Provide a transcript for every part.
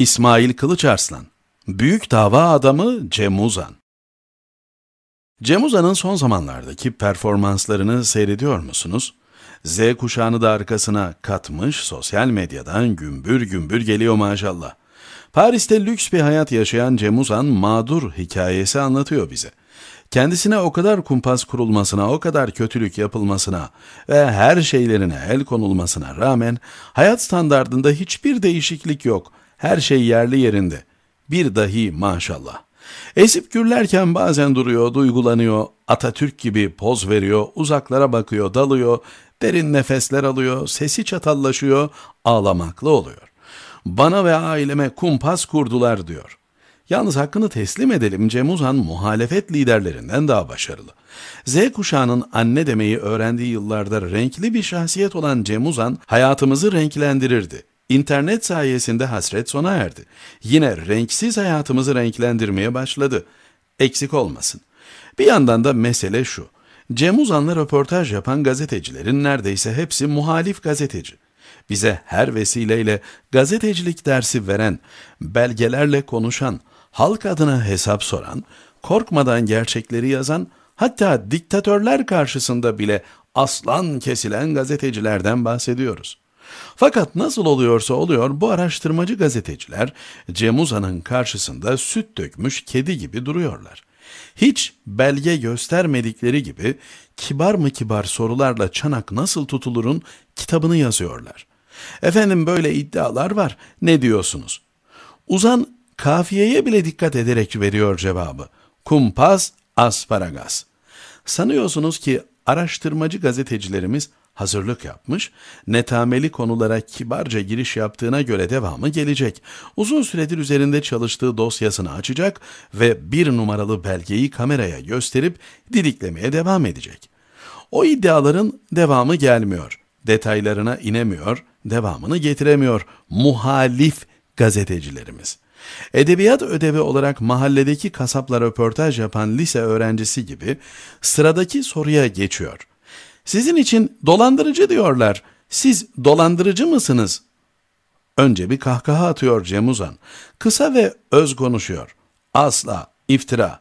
İsmail Kılıç Arslan, Büyük Dava Adamı Cem Uzan Cem Uzan'ın son zamanlardaki performanslarını seyrediyor musunuz? Z kuşağını da arkasına katmış, sosyal medyadan gümbür gümbür geliyor maşallah. Paris'te lüks bir hayat yaşayan Cem Uzan mağdur hikayesi anlatıyor bize. Kendisine o kadar kumpas kurulmasına, o kadar kötülük yapılmasına ve her şeylerine el konulmasına rağmen hayat standartında hiçbir değişiklik yok. Her şey yerli yerinde. Bir dahi maşallah. Esip gürlerken bazen duruyor, duygulanıyor, Atatürk gibi poz veriyor, uzaklara bakıyor, dalıyor, derin nefesler alıyor, sesi çatallaşıyor, ağlamaklı oluyor. Bana ve aileme kumpas kurdular diyor. Yalnız hakkını teslim edelim Cem Uzan muhalefet liderlerinden daha başarılı. Z kuşağının anne demeyi öğrendiği yıllarda renkli bir şahsiyet olan Cem Uzan hayatımızı renklendirirdi. İnternet sayesinde hasret sona erdi. Yine renksiz hayatımızı renklendirmeye başladı. Eksik olmasın. Bir yandan da mesele şu. Cem Uzan'la röportaj yapan gazetecilerin neredeyse hepsi muhalif gazeteci. Bize her vesileyle gazetecilik dersi veren, belgelerle konuşan, halk adına hesap soran, korkmadan gerçekleri yazan, hatta diktatörler karşısında bile aslan kesilen gazetecilerden bahsediyoruz. Fakat nasıl oluyorsa oluyor bu araştırmacı gazeteciler Cem Uzan'ın karşısında süt dökmüş kedi gibi duruyorlar. Hiç belge göstermedikleri gibi kibar mı kibar sorularla çanak nasıl tutulurun kitabını yazıyorlar. Efendim böyle iddialar var ne diyorsunuz? Uzan kafiyeye bile dikkat ederek veriyor cevabı. Kumpas, asparagas. Sanıyorsunuz ki araştırmacı gazetecilerimiz hazırlık yapmış, netameli konulara kibarca giriş yaptığına göre devamı gelecek. Uzun süredir üzerinde çalıştığı dosyasını açacak ve bir numaralı belgeyi kameraya gösterip didiklemeye devam edecek. O iddiaların devamı gelmiyor, detaylarına inemiyor, devamını getiremiyor muhalif gazetecilerimiz.'' Edebiyat ödevi olarak mahalledeki kasapla röportaj yapan lise öğrencisi gibi sıradaki soruya geçiyor. Sizin için dolandırıcı diyorlar. Siz dolandırıcı mısınız? Önce bir kahkaha atıyor Cem Uzan. Kısa ve öz konuşuyor. Asla iftira.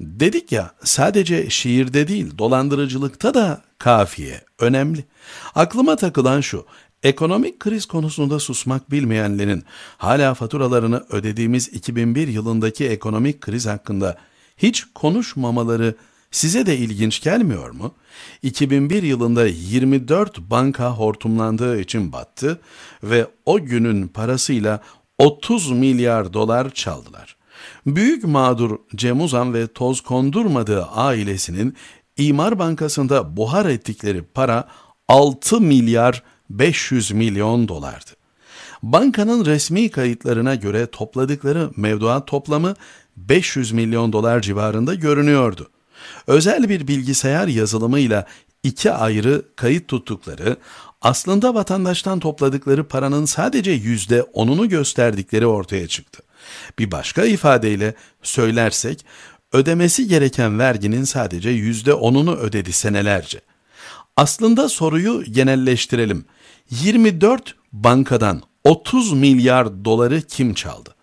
Dedik ya sadece şiirde değil dolandırıcılıkta da kafiye önemli. Aklıma takılan şu Ekonomik kriz konusunda susmak bilmeyenlerin hala faturalarını ödediğimiz 2001 yılındaki ekonomik kriz hakkında hiç konuşmamaları Size de ilginç gelmiyor mu? 2001 yılında 24 banka hortumlandığı için battı ve o günün parasıyla 30 milyar dolar çaldılar. Büyük mağdur Cem Uzan ve toz kondurmadığı ailesinin İmar Bankası'nda buhar ettikleri para 6 milyar 500 milyon dolardı. Bankanın resmi kayıtlarına göre topladıkları mevduat toplamı 500 milyon dolar civarında görünüyordu. Özel bir bilgisayar yazılımıyla iki ayrı kayıt tuttukları, aslında vatandaştan topladıkları paranın sadece yüzde onunu gösterdikleri ortaya çıktı. Bir başka ifadeyle söylersek, ödemesi gereken verginin sadece yüzde onunu ödedi senelerce. Aslında soruyu genelleştirelim. 24 bankadan 30 milyar doları kim çaldı?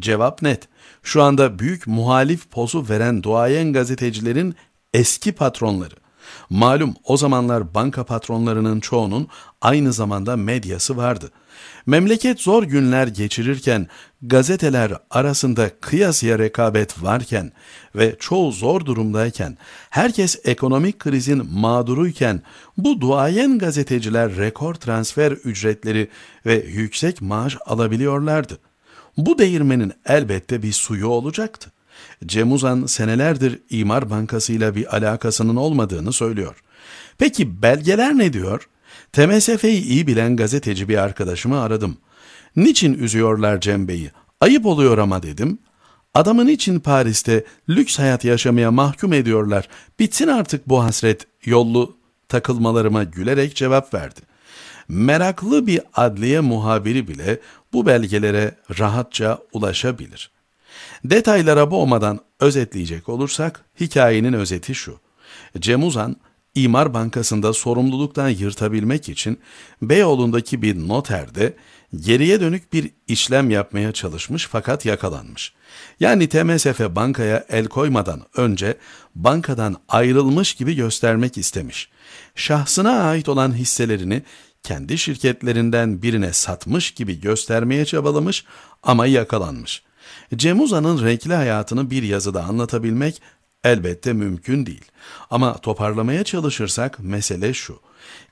Cevap net şu anda büyük muhalif pozu veren duayen gazetecilerin eski patronları. Malum o zamanlar banka patronlarının çoğunun aynı zamanda medyası vardı. Memleket zor günler geçirirken, gazeteler arasında kıyasıya rekabet varken ve çoğu zor durumdayken, herkes ekonomik krizin mağduruyken bu duayen gazeteciler rekor transfer ücretleri ve yüksek maaş alabiliyorlardı.'' Bu değirmenin elbette bir suyu olacaktı. Cem Uzan senelerdir İmar Bankası'yla bir alakasının olmadığını söylüyor. Peki belgeler ne diyor? TMSF'yi iyi bilen gazeteci bir arkadaşımı aradım. Niçin üzüyorlar Cem Bey'i? Ayıp oluyor ama dedim. Adamın için Paris'te lüks hayat yaşamaya mahkum ediyorlar. Bitsin artık bu hasret yollu takılmalarıma gülerek cevap verdi. Meraklı bir adliye muhabiri bile bu belgelere rahatça ulaşabilir. Detaylara boğmadan özetleyecek olursak hikayenin özeti şu. Cem Uzan, İmar Bankası'nda sorumluluktan yırtabilmek için Beyoğlu'ndaki bir noterde geriye dönük bir işlem yapmaya çalışmış fakat yakalanmış. Yani TMSF bankaya el koymadan önce bankadan ayrılmış gibi göstermek istemiş. Şahsına ait olan hisselerini kendi şirketlerinden birine satmış gibi göstermeye çabalamış ama yakalanmış. Cem Uzan'ın renkli hayatını bir yazıda anlatabilmek elbette mümkün değil. Ama toparlamaya çalışırsak mesele şu.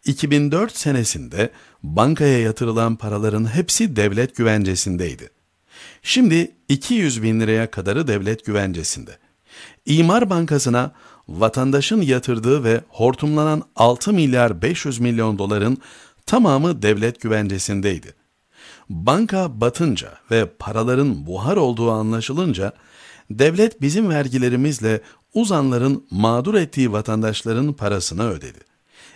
2004 senesinde bankaya yatırılan paraların hepsi devlet güvencesindeydi. Şimdi 200 bin liraya kadarı devlet güvencesinde. İmar Bankası'na vatandaşın yatırdığı ve hortumlanan 6 milyar 500 milyon doların tamamı devlet güvencesindeydi. Banka batınca ve paraların buhar olduğu anlaşılınca devlet bizim vergilerimizle uzanların mağdur ettiği vatandaşların parasını ödedi.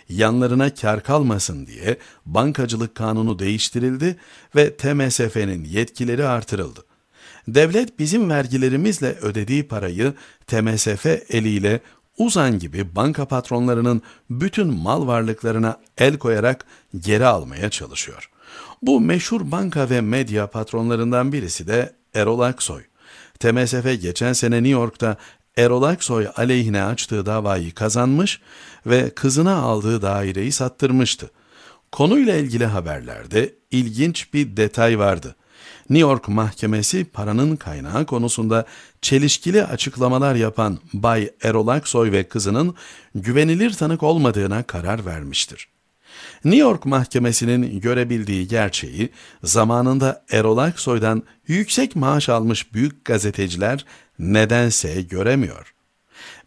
Yanlarına kar kalmasın diye bankacılık kanunu değiştirildi ve TMSF'nin yetkileri artırıldı. Devlet bizim vergilerimizle ödediği parayı TMSF eliyle Uzan gibi banka patronlarının bütün mal varlıklarına el koyarak geri almaya çalışıyor. Bu meşhur banka ve medya patronlarından birisi de Erol Aksoy. TMSF geçen sene New York'ta Erol Aksoy aleyhine açtığı davayı kazanmış ve kızına aldığı daireyi sattırmıştı. Konuyla ilgili haberlerde ilginç bir detay vardı.'' New York mahkemesi paranın kaynağı konusunda çelişkili açıklamalar yapan Bay Erol Aksoy ve kızının güvenilir tanık olmadığına karar vermiştir. New York mahkemesinin görebildiği gerçeği zamanında Erol Aksoy'dan yüksek maaş almış büyük gazeteciler nedense göremiyor.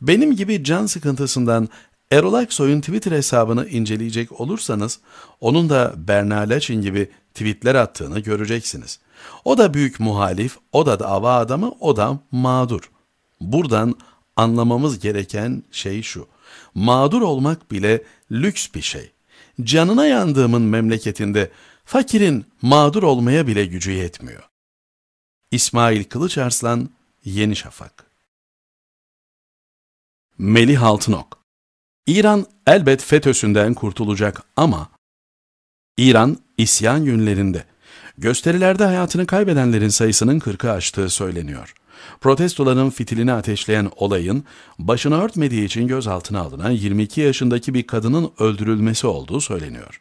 Benim gibi can sıkıntısından Erol Aksoy'un Twitter hesabını inceleyecek olursanız onun da Berna Laçin gibi tweetler attığını göreceksiniz. O da büyük muhalif, o da dava adamı, o da mağdur. Buradan anlamamız gereken şey şu. Mağdur olmak bile lüks bir şey. Canına yandığımın memleketinde fakirin mağdur olmaya bile gücü yetmiyor. İsmail Kılıç Arslan, Yeni Şafak Melih Altınok İran elbet FETÖ'sünden kurtulacak ama İran isyan günlerinde Gösterilerde hayatını kaybedenlerin sayısının 40'ı aştığı söyleniyor. Protestoların fitilini ateşleyen olayın başını örtmediği için gözaltına alınan 22 yaşındaki bir kadının öldürülmesi olduğu söyleniyor.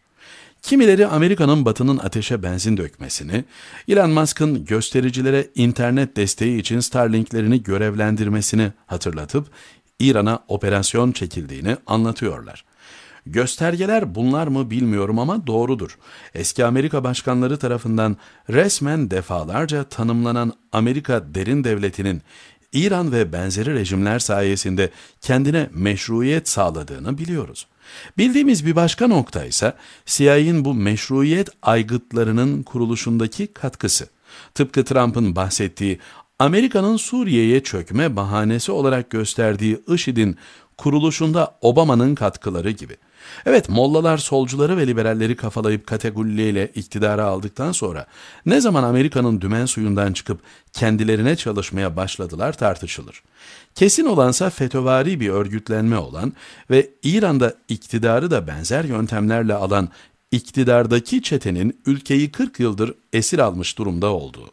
Kimileri Amerika'nın batının ateşe benzin dökmesini, Elon Musk'ın göstericilere internet desteği için Starlink'lerini görevlendirmesini hatırlatıp İran'a operasyon çekildiğini anlatıyorlar. Göstergeler bunlar mı bilmiyorum ama doğrudur. Eski Amerika başkanları tarafından resmen defalarca tanımlanan Amerika derin devletinin İran ve benzeri rejimler sayesinde kendine meşruiyet sağladığını biliyoruz. Bildiğimiz bir başka nokta ise CIA'in bu meşruiyet aygıtlarının kuruluşundaki katkısı. Tıpkı Trump'ın bahsettiği Amerika'nın Suriye'ye çökme bahanesi olarak gösterdiği IŞİD'in kuruluşunda Obama'nın katkıları gibi. Evet mollalar solcuları ve liberalleri kafalayıp kategoriyle iktidara aldıktan sonra ne zaman Amerika'nın dümen suyundan çıkıp kendilerine çalışmaya başladılar tartışılır. Kesin olansa FETÖ'vari bir örgütlenme olan ve İran'da iktidarı da benzer yöntemlerle alan iktidardaki çetenin ülkeyi 40 yıldır esir almış durumda olduğu.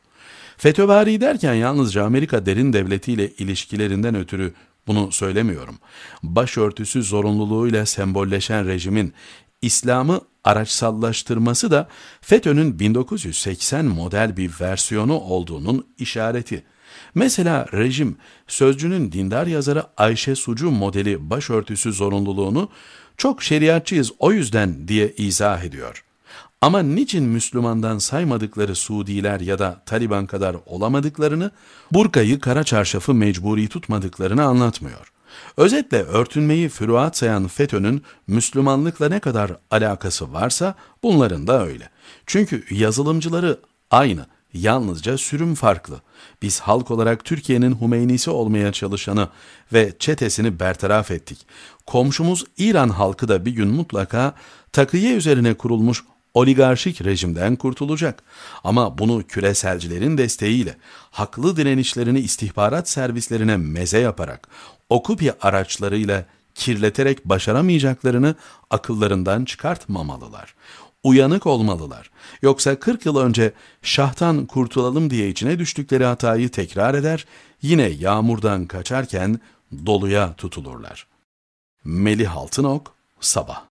FETÖ'vari derken yalnızca Amerika derin devletiyle ilişkilerinden ötürü bunu söylemiyorum. Başörtüsü zorunluluğuyla sembolleşen rejimin İslam'ı araçsallaştırması da FETÖ'nün 1980 model bir versiyonu olduğunun işareti. Mesela rejim, sözcünün dindar yazarı Ayşe Sucu modeli başörtüsü zorunluluğunu çok şeriatçıyız o yüzden diye izah ediyor. Ama niçin Müslümandan saymadıkları Suudiler ya da Taliban kadar olamadıklarını, burkayı kara çarşafı mecburi tutmadıklarını anlatmıyor. Özetle örtünmeyi füruat sayan FETÖ'nün Müslümanlıkla ne kadar alakası varsa bunların da öyle. Çünkü yazılımcıları aynı, yalnızca sürüm farklı. Biz halk olarak Türkiye'nin Hümeyni'si olmaya çalışanı ve çetesini bertaraf ettik. Komşumuz İran halkı da bir gün mutlaka takıye üzerine kurulmuş oligarşik rejimden kurtulacak. Ama bunu küreselcilerin desteğiyle, haklı direnişlerini istihbarat servislerine meze yaparak, okupya araçlarıyla kirleterek başaramayacaklarını akıllarından çıkartmamalılar. Uyanık olmalılar. Yoksa 40 yıl önce şahtan kurtulalım diye içine düştükleri hatayı tekrar eder, yine yağmurdan kaçarken doluya tutulurlar. Melih Altınok, Sabah